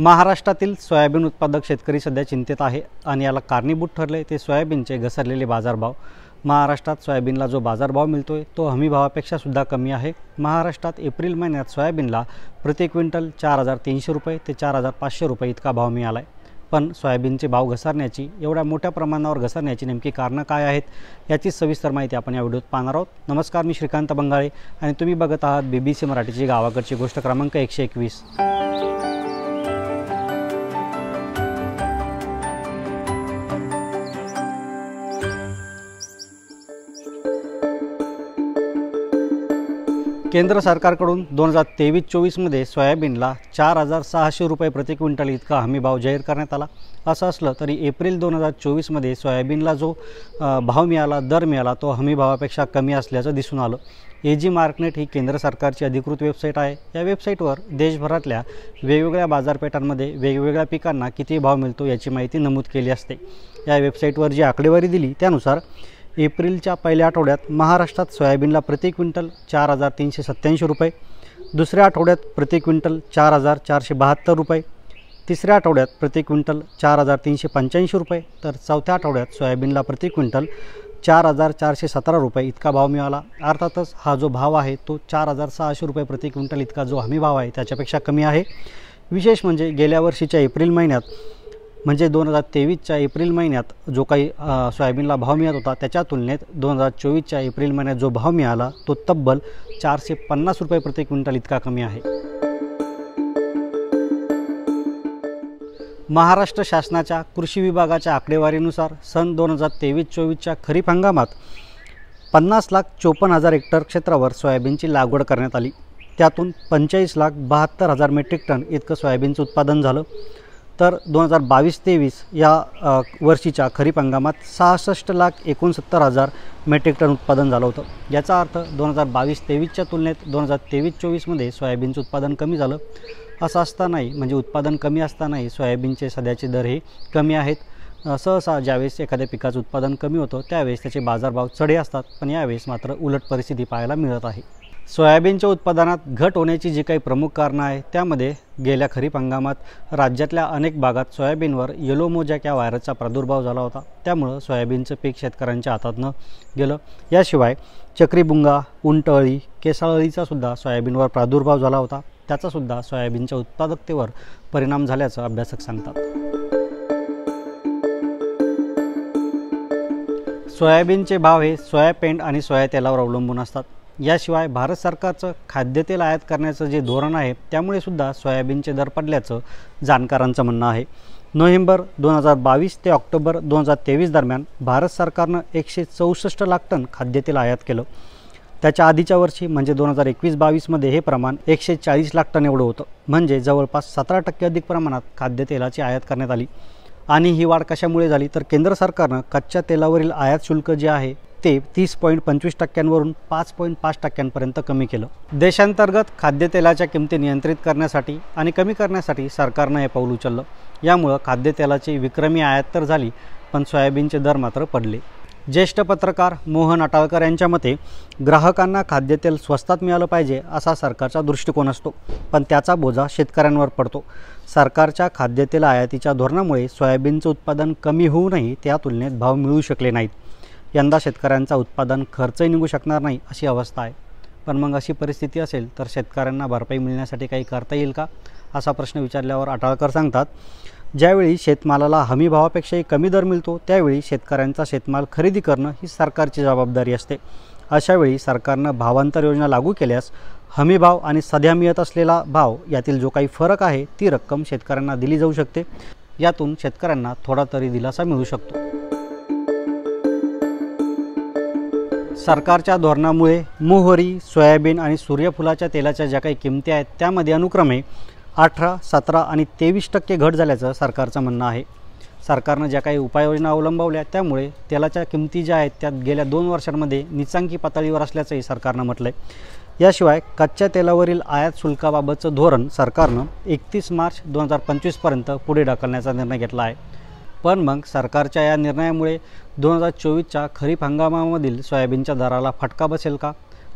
महाराष्ट्रातील सोयाबीन उत्पादक शेतकरी सध्या चिंतेत आहे आणि याला कारणीभूत ठरले ते सोयाबीनचे घसरलेले बाजारभाव महाराष्ट्रात सोयाबीनला जो बाजारभाव मिळतो आहे तो हमीभावापेक्षासुद्धा सुद्धा कमी आहे महाराष्ट्रात एप्रिल महिन्यात सोयाबीनला प्रति क्विंटल चार हजार तीनशे रुपये ते चार हजार पाचशे रुपये इतका भाव मिळाला आहे पण सोयाबीनचे भाव घसरण्याची एवढ्या मोठ्या प्रमाणावर घसरण्याची नेमकी कारणं काय आहेत याची सविस्तर माहिती आपण या व्हिडिओत पाहणार आहोत नमस्कार मी श्रीकांत बंगाळे आणि तुम्ही बघत आहात बी बी सी मराठीची गावाकडची गोष्ट क्रमांक एकशे एकवीस केंद्र सरकारकडून दोन हजार तेवीस चोवीसमध्ये सोयाबीनला चार हजार सहाशे रुपये प्रति क्विंटल इतका हमीभाव जाहीर करण्यात आला असं असलं तरी एप्रिल दोन हजार चोवीसमध्ये सोयाबीनला जो भाव मिळाला दर मिळाला तो हमीभावापेक्षा कमी असल्याचं दिसून आलं ए जी मार्कनेट ही केंद्र सरकारची अधिकृत वेबसाईट आहे या वेबसाईटवर देशभरातल्या वेगवेगळ्या बाजारपेठांमध्ये वेगवेगळ्या पिकांना किती भाव मिळतो याची माहिती नमूद केली असते या वेबसाईटवर जी आकडेवारी दिली त्यानुसार एप्रिलच्या पहिल्या आठवड्यात महाराष्ट्रात सोयाबीनला प्रति क्विंटल चार हजार तीनशे सत्त्याऐंशी रुपये दुसऱ्या आठवड्यात प्रति क्विंटल चार हजार चारशे बहात्तर रुपये तिसऱ्या आठवड्यात प्रति क्विंटल चार हजार तीनशे पंच्याऐंशी रुपये तर चौथ्या आठवड्यात सोयाबीनला प्रति क्विंटल चार हजार चारशे सतरा रुपये इतका भाव मिळाला अर्थातच हा जो भाव आहे तो चार हजार सहाशे रुपये प्रति क्विंटल इतका जो हमी भाव आहे त्याच्यापेक्षा कमी आहे विशेष म्हणजे गेल्या वर्षीच्या एप्रिल महिन्यात म्हणजे दोन हजार तेवीसच्या एप्रिल महिन्यात जो काही सोयाबीनला भाव मिळत होता त्याच्या तुलनेत दोन हजार चोवीसच्या एप्रिल महिन्यात जो भाव मिळाला तो तब्बल चारशे पन्नास रुपये प्रति क्विंटल इतका कमी आहे महाराष्ट्र शासनाच्या कृषी विभागाच्या आकडेवारीनुसार सन दोन हजार तेवीस चोवीसच्या खरीप हंगामात पन्नास लाख चोपन्न हजार हेक्टर क्षेत्रावर सोयाबीनची लागवड करण्यात आली त्यातून पंचेचाळीस लाख बहात्तर हजार मेट्रिक टन इतकं सोयाबीनचं उत्पादन झालं तर दोन हजार बावीस तेवीस या वर्षीच्या खरीप हंगामात सहासष्ट लाख एकोणसत्तर हजार मेट्रिक टन उत्पादन झालं होतं याचा अर्थ दोन हजार बावीस तेवीसच्या तुलनेत दोन हजार तेवीस चोवीसमध्ये सोयाबीनचं उत्पादन कमी झालं असं असतानाही म्हणजे उत्पादन कमी असतानाही सोयाबीनचे सध्याचे दर हे कमी आहेत सहसा ज्यावेळेस एखाद्या पिकाचं उत्पादन कमी होतं त्यावेळेस त्याचे बाजारभाव चढे असतात पण यावेळेस मात्र उलट परिस्थिती पाहायला मिळत आहे सोयाबीनच्या उत्पादनात घट होण्याची जी काही प्रमुख कारणं आहे त्यामध्ये गेल्या खरीप हंगामात राज्यातल्या अनेक भागात सोयाबीनवर येलो मोजॅक या व्हायरसचा प्रादुर्भाव झाला होता त्यामुळं सोयाबीनचं पीक शेतकऱ्यांच्या हातातनं गेलं याशिवाय चक्रीबुंगा उंटअळी केसाळळीचा सुद्धा सोयाबीनवर प्रादुर्भाव झाला होता त्याचासुद्धा सोयाबीनच्या उत्पादकतेवर परिणाम झाल्याचं अभ्यासक सांगतात सोयाबीनचे भाव हे सोया आणि सोया तेलावर अवलंबून असतात याशिवाय भारत सरकारचं खाद्यतेल आयात करण्याचं जे धोरण आहे त्यामुळे सुद्धा सोयाबीनचे दर पडल्याचं जाणकारांचं म्हणणं आहे नोव्हेंबर दोन हजार बावीस ते ऑक्टोबर दोन हजार तेवीस दरम्यान भारत सरकारनं एकशे चौसष्ट लाख टन खाद्यतेल आयात केलं त्याच्या आधीच्या वर्षी म्हणजे दोन हजार एकवीस बावीसमध्ये हे प्रमाण एकशे चाळीस लाख टन एवढं होतं म्हणजे जवळपास सतरा टक्के अधिक प्रमाणात खाद्यतेलाची आयात करण्यात आली आणि ही वाढ कशामुळे झाली तर केंद्र सरकारनं कच्च्या तेलावरील आयात शुल्क जे आहे ते तीस पॉईंट पंचवीस टक्क्यांवरून पाच पॉईंट पाच टक्क्यांपर्यंत कमी केलं देशांतर्गत खाद्यतेलाच्या किमती नियंत्रित करण्यासाठी आणि कमी करण्यासाठी सरकारनं हे पाऊल उचललं यामुळं खाद्यतेलाची विक्रमी आयात तर झाली पण सोयाबीनचे दर मात्र पडले ज्येष्ठ पत्रकार मोहन अटाळकर यांच्या मते ग्राहकांना खाद्यतेल स्वस्तात मिळालं पाहिजे असा सरकारचा दृष्टिकोन असतो पण त्याचा बोजा शेतकऱ्यांवर पडतो सरकारच्या खाद्यतेल आयातीच्या धोरणामुळे सोयाबीनचं उत्पादन कमी होऊनही त्या तुलनेत भाव मिळू शकले नाहीत यंदा शेतकऱ्यांचा उत्पादन खर्चही निघू शकणार नाही अशी अवस्था आहे पण मग अशी परिस्थिती असेल तर शेतकऱ्यांना भरपाई मिळण्यासाठी काही करता येईल का असा प्रश्न विचारल्यावर आटाळकर सांगतात ज्यावेळी शेतमालाला हमी भावापेक्षाही कमी दर मिळतो त्यावेळी शेतकऱ्यांचा शेतमाल खरेदी करणं ही सरकारची जबाबदारी असते अशावेळी सरकारनं भावांतर योजना लागू केल्यास हमी भाव आणि सध्या मिळत असलेला भाव यातील जो काही फरक आहे ती रक्कम शेतकऱ्यांना दिली जाऊ शकते यातून शेतकऱ्यांना थोडा तरी दिलासा मिळू शकतो सरकारच्या धोरणामुळे मोहरी सोयाबीन आणि सूर्यफुलाच्या तेलाच्या ज्या काही किमती आहेत त्यामध्ये अनुक्रमे अठरा सतरा आणि तेवीस टक्के घट झाल्याचं सरकारचं म्हणणं आहे सरकारनं ज्या काही उपाययोजना अवलंबवल्या त्यामुळे तेलाच्या किमती ज्या आहेत त्या गेल्या दोन वर्षांमध्ये निचांकी पातळीवर असल्याचंही सरकारनं म्हटलं आहे याशिवाय कच्च्या तेलावरील आयात शुल्काबाबतचं धोरण सरकारनं एकतीस मार्च दोन हजार पंचवीसपर्यंत पुढे ढकलण्याचा निर्णय घेतला आहे पण मग सरकारच्या या निर्णयामुळे दोन हजार चोवीसच्या खरीप हंगामामधील सोयाबीनच्या दराला फटका बसेल का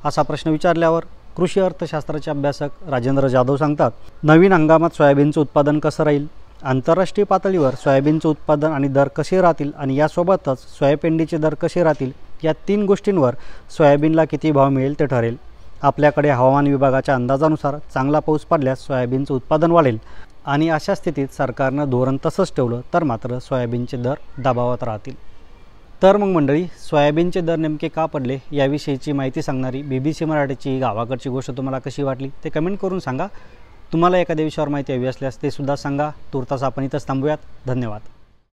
असा प्रश्न विचारल्यावर कृषी अर्थशास्त्राचे अभ्यासक राजेंद्र जाधव सांगतात नवीन हंगामात सोयाबीनचं उत्पादन कसं राहील आंतरराष्ट्रीय पातळीवर सोयाबीनचं उत्पादन आणि दर कसे राहतील आणि यासोबतच सोयापेंडीचे दर कसे राहतील या तीन गोष्टींवर सोयाबीनला किती भाव मिळेल ते ठरेल आपल्याकडे हवामान विभागाच्या अंदाजानुसार चांगला पाऊस पडल्यास सोयाबीनचं उत्पादन वाढेल आणि अशा स्थितीत सरकारनं धोरण तसंच ठेवलं तर मात्र सोयाबीनचे दर दबावात राहतील तर मग मंडळी सोयाबीनचे दर नेमके का पडले याविषयीची माहिती सांगणारी बी बी सी मराठीची गावाकडची गोष्ट तुम्हाला कशी वाटली ते कमेंट करून सांगा तुम्हाला एखाद्या विषयावर माहिती हवी असल्यास ते सुद्धा सांगा तुर्तास आपण इथंच थांबूयात धन्यवाद